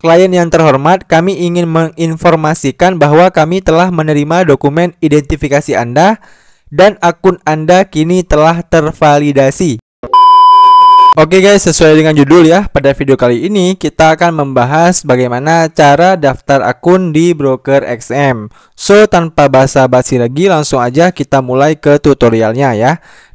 Klien yang terhormat, kami ingin menginformasikan bahwa kami telah menerima dokumen identifikasi Anda dan akun Anda kini telah tervalidasi. Oke guys, sesuai dengan judul ya, pada video kali ini kita akan membahas bagaimana cara daftar akun di broker XM. So, tanpa basa-basi lagi, langsung aja kita mulai ke tutorialnya ya.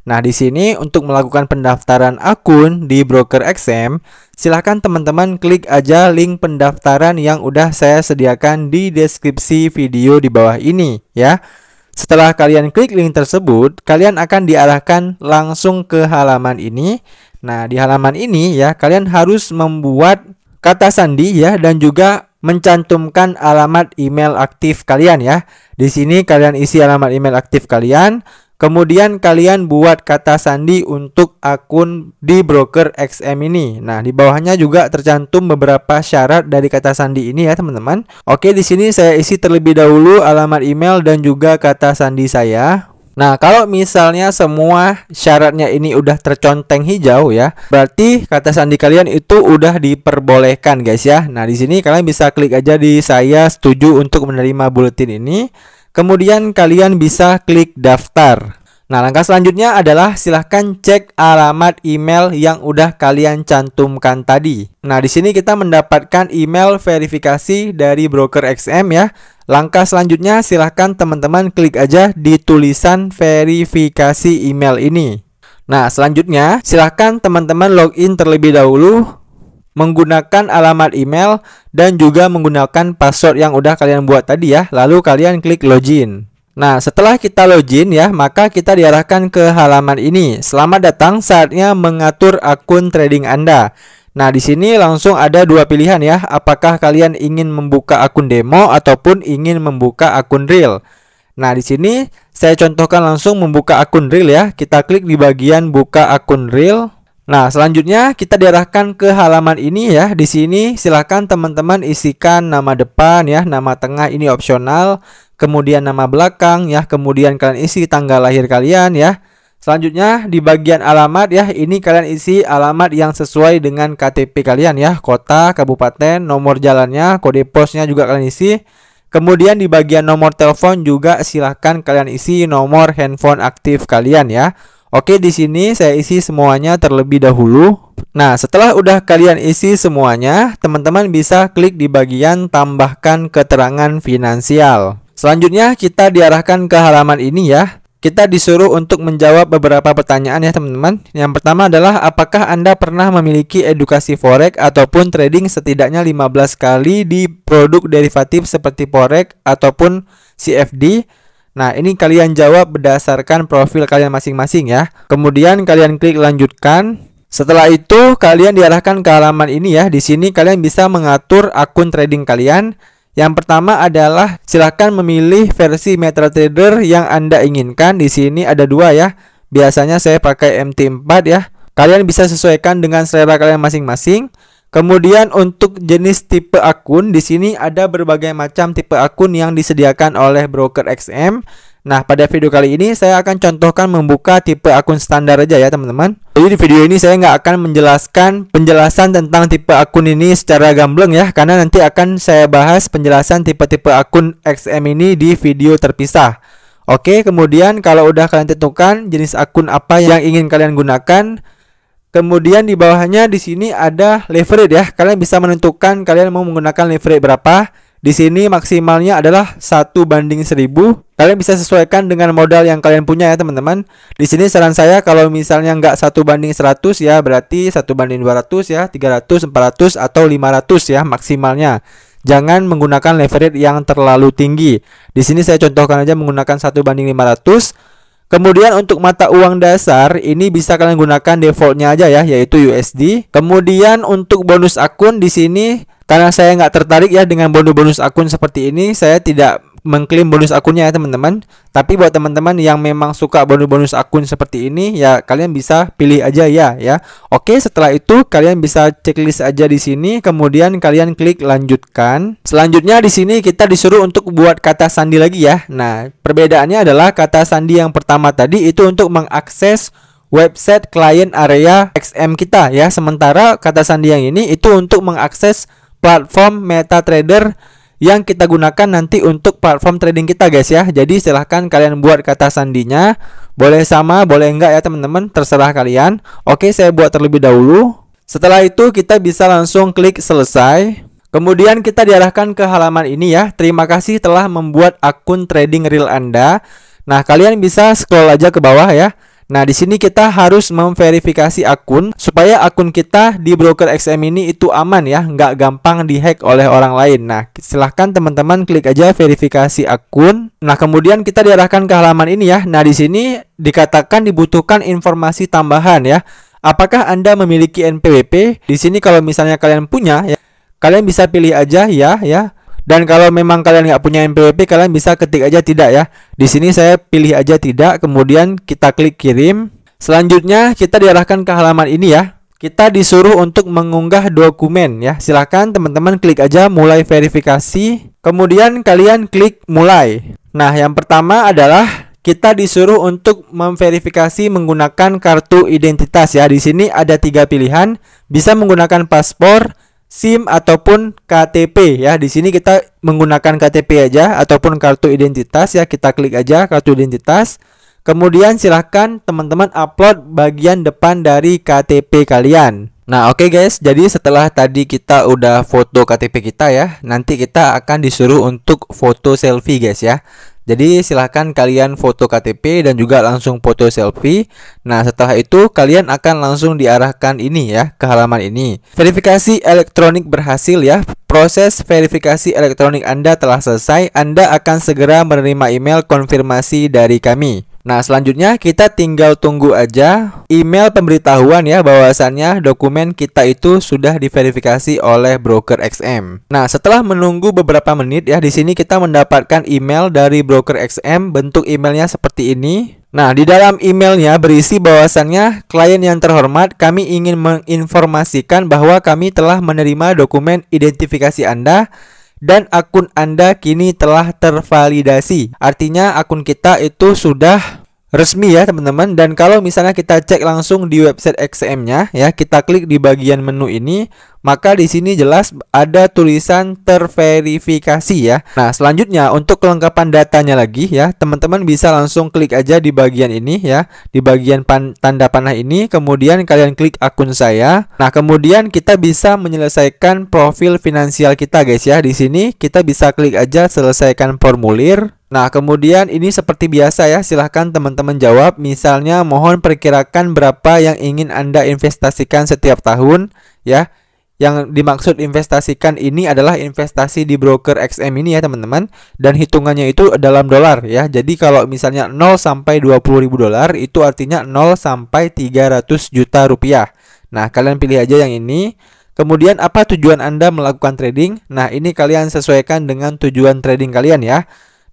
Nah, di sini untuk melakukan pendaftaran akun di broker XM, silahkan teman-teman klik aja link pendaftaran yang udah saya sediakan di deskripsi video di bawah ini ya. Setelah kalian klik link tersebut, kalian akan diarahkan langsung ke halaman ini Nah, di halaman ini ya kalian harus membuat kata sandi ya dan juga mencantumkan alamat email aktif kalian ya. Di sini kalian isi alamat email aktif kalian, kemudian kalian buat kata sandi untuk akun di broker XM ini. Nah, di bawahnya juga tercantum beberapa syarat dari kata sandi ini ya, teman-teman. Oke, di sini saya isi terlebih dahulu alamat email dan juga kata sandi saya. Nah, kalau misalnya semua syaratnya ini udah terconteng hijau ya, berarti kata sandi kalian itu udah diperbolehkan guys ya. Nah, di sini kalian bisa klik aja di saya setuju untuk menerima buletin ini. Kemudian kalian bisa klik daftar. Nah, langkah selanjutnya adalah silahkan cek alamat email yang udah kalian cantumkan tadi. Nah, di sini kita mendapatkan email verifikasi dari broker XM ya. Langkah selanjutnya silahkan teman-teman klik aja di tulisan verifikasi email ini. Nah, selanjutnya silahkan teman-teman login terlebih dahulu menggunakan alamat email dan juga menggunakan password yang udah kalian buat tadi ya. Lalu kalian klik login. Nah, setelah kita login ya, maka kita diarahkan ke halaman ini. Selamat datang, saatnya mengatur akun trading Anda. Nah, di sini langsung ada dua pilihan ya, apakah kalian ingin membuka akun demo ataupun ingin membuka akun real. Nah, di sini saya contohkan langsung membuka akun real ya. Kita klik di bagian buka akun real. Nah, selanjutnya kita diarahkan ke halaman ini ya. Di sini silakan teman-teman isikan nama depan ya, nama tengah ini opsional, kemudian nama belakang ya, kemudian kalian isi tanggal lahir kalian ya. Selanjutnya di bagian alamat ya, ini kalian isi alamat yang sesuai dengan KTP kalian ya, kota, kabupaten, nomor jalannya, kode posnya juga kalian isi. Kemudian di bagian nomor telepon juga silahkan kalian isi nomor handphone aktif kalian ya. Oke, di sini saya isi semuanya terlebih dahulu. Nah, setelah udah kalian isi semuanya, teman-teman bisa klik di bagian tambahkan keterangan finansial. Selanjutnya kita diarahkan ke halaman ini ya. Kita disuruh untuk menjawab beberapa pertanyaan ya teman-teman. Yang pertama adalah apakah Anda pernah memiliki edukasi forex ataupun trading setidaknya 15 kali di produk derivatif seperti forex ataupun CFD? Nah, ini kalian jawab berdasarkan profil kalian masing-masing ya. Kemudian kalian klik lanjutkan. Setelah itu kalian diarahkan ke halaman ini ya. Di sini kalian bisa mengatur akun trading kalian. Yang pertama adalah silahkan memilih versi MetaTrader yang Anda inginkan. Di sini ada dua ya. Biasanya saya pakai MT4 ya. Kalian bisa sesuaikan dengan selera kalian masing-masing. Kemudian untuk jenis tipe akun, di sini ada berbagai macam tipe akun yang disediakan oleh broker XM. Nah, pada video kali ini saya akan contohkan membuka tipe akun standar aja ya teman-teman. Jadi di video ini saya nggak akan menjelaskan penjelasan tentang tipe akun ini secara gamblang ya, karena nanti akan saya bahas penjelasan tipe-tipe akun XM ini di video terpisah. Oke, kemudian kalau udah kalian tentukan jenis akun apa yang ingin kalian gunakan, Kemudian di bawahnya di sini ada leverage ya. Kalian bisa menentukan kalian mau menggunakan leverage berapa. Di sini maksimalnya adalah satu banding 1000. Kalian bisa sesuaikan dengan modal yang kalian punya ya teman-teman. Di sini saran saya kalau misalnya nggak satu banding 100 ya berarti satu banding 200 ya, 300, 400 atau 500 ya maksimalnya. Jangan menggunakan leverage yang terlalu tinggi. Di sini saya contohkan aja menggunakan satu banding 500 Kemudian untuk mata uang dasar ini bisa kalian gunakan defaultnya aja ya yaitu USD. Kemudian untuk bonus akun di sini karena saya nggak tertarik ya dengan bonus-bonus akun seperti ini, saya tidak mengklaim bonus akunnya ya teman-teman. Tapi buat teman-teman yang memang suka bonus-bonus akun seperti ini ya kalian bisa pilih aja ya ya. Oke, setelah itu kalian bisa checklist aja di sini kemudian kalian klik lanjutkan. Selanjutnya di sini kita disuruh untuk buat kata sandi lagi ya. Nah, perbedaannya adalah kata sandi yang pertama tadi itu untuk mengakses website klien area XM kita ya. Sementara kata sandi yang ini itu untuk mengakses platform MetaTrader yang kita gunakan nanti untuk platform trading kita guys ya. Jadi silahkan kalian buat kata sandinya. Boleh sama, boleh enggak ya teman-teman, terserah kalian. Oke, saya buat terlebih dahulu. Setelah itu kita bisa langsung klik selesai. Kemudian kita diarahkan ke halaman ini ya. Terima kasih telah membuat akun trading real Anda. Nah, kalian bisa scroll aja ke bawah ya. Nah, di sini kita harus memverifikasi akun supaya akun kita di broker XM ini itu aman ya, nggak gampang dihack oleh orang lain. Nah, silahkan teman-teman klik aja verifikasi akun. Nah, kemudian kita diarahkan ke halaman ini ya. Nah, di sini dikatakan dibutuhkan informasi tambahan ya. Apakah Anda memiliki NPWP? Di sini kalau misalnya kalian punya ya, kalian bisa pilih aja ya ya dan kalau memang kalian nggak punya MPWP, kalian bisa ketik aja tidak ya. Di sini saya pilih aja tidak, kemudian kita klik kirim. Selanjutnya kita diarahkan ke halaman ini ya. Kita disuruh untuk mengunggah dokumen ya. Silahkan teman-teman klik aja mulai verifikasi. Kemudian kalian klik mulai. Nah, yang pertama adalah kita disuruh untuk memverifikasi menggunakan kartu identitas ya. Di sini ada tiga pilihan, bisa menggunakan paspor, SIM ataupun KTP ya. Di sini kita menggunakan KTP aja ataupun kartu identitas ya. Kita klik aja kartu identitas. Kemudian silahkan teman-teman upload bagian depan dari KTP kalian. Nah oke okay guys, jadi setelah tadi kita udah foto KTP kita ya, nanti kita akan disuruh untuk foto selfie guys ya. Jadi silahkan kalian foto KTP dan juga langsung foto selfie. Nah setelah itu kalian akan langsung diarahkan ini ya ke halaman ini. Verifikasi elektronik berhasil ya. Proses verifikasi elektronik Anda telah selesai. Anda akan segera menerima email konfirmasi dari kami. Nah, selanjutnya kita tinggal tunggu aja email pemberitahuan ya bahwasannya dokumen kita itu sudah diverifikasi oleh broker XM. Nah, setelah menunggu beberapa menit ya di sini kita mendapatkan email dari broker XM bentuk emailnya seperti ini. Nah, di dalam emailnya berisi bahwasannya klien yang terhormat, kami ingin menginformasikan bahwa kami telah menerima dokumen identifikasi Anda dan akun Anda kini telah tervalidasi. Artinya akun kita itu sudah resmi ya teman-teman dan kalau misalnya kita cek langsung di website XM-nya ya kita klik di bagian menu ini maka di sini jelas ada tulisan terverifikasi ya. Nah, selanjutnya untuk kelengkapan datanya lagi ya, teman-teman bisa langsung klik aja di bagian ini ya, di bagian pan tanda panah ini kemudian kalian klik akun saya. Nah, kemudian kita bisa menyelesaikan profil finansial kita guys ya. Di sini kita bisa klik aja selesaikan formulir. Nah, kemudian ini seperti biasa ya, silahkan teman-teman jawab. Misalnya, mohon perkirakan berapa yang ingin Anda investasikan setiap tahun ya. Yang dimaksud investasikan ini adalah investasi di broker XM ini ya teman-teman Dan hitungannya itu dalam dolar ya Jadi kalau misalnya 0 sampai 20 ribu dolar itu artinya 0 sampai 300 juta rupiah Nah kalian pilih aja yang ini Kemudian apa tujuan Anda melakukan trading? Nah ini kalian sesuaikan dengan tujuan trading kalian ya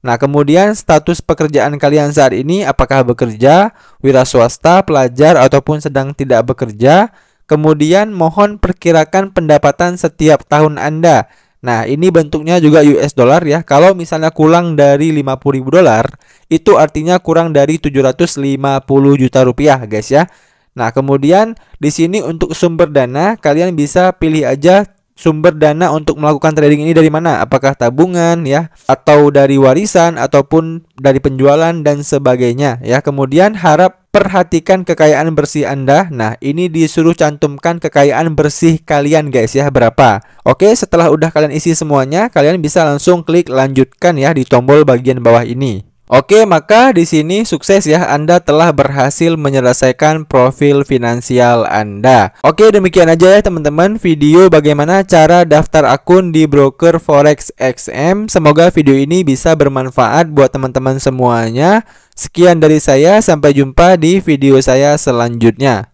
Nah, kemudian status pekerjaan kalian saat ini apakah bekerja, wira swasta, pelajar ataupun sedang tidak bekerja? Kemudian mohon perkirakan pendapatan setiap tahun Anda. Nah, ini bentuknya juga US dollar ya. Kalau misalnya kurang dari 50.000 dolar, itu artinya kurang dari 750 juta rupiah, guys ya. Nah, kemudian di sini untuk sumber dana kalian bisa pilih aja sumber dana untuk melakukan trading ini dari mana? Apakah tabungan ya atau dari warisan ataupun dari penjualan dan sebagainya ya. Kemudian harap perhatikan kekayaan bersih Anda. Nah, ini disuruh cantumkan kekayaan bersih kalian guys ya berapa. Oke, setelah udah kalian isi semuanya, kalian bisa langsung klik lanjutkan ya di tombol bagian bawah ini. Oke, maka di sini sukses ya Anda telah berhasil menyelesaikan profil finansial Anda. Oke, demikian aja ya teman-teman video bagaimana cara daftar akun di broker Forex XM. Semoga video ini bisa bermanfaat buat teman-teman semuanya. Sekian dari saya, sampai jumpa di video saya selanjutnya.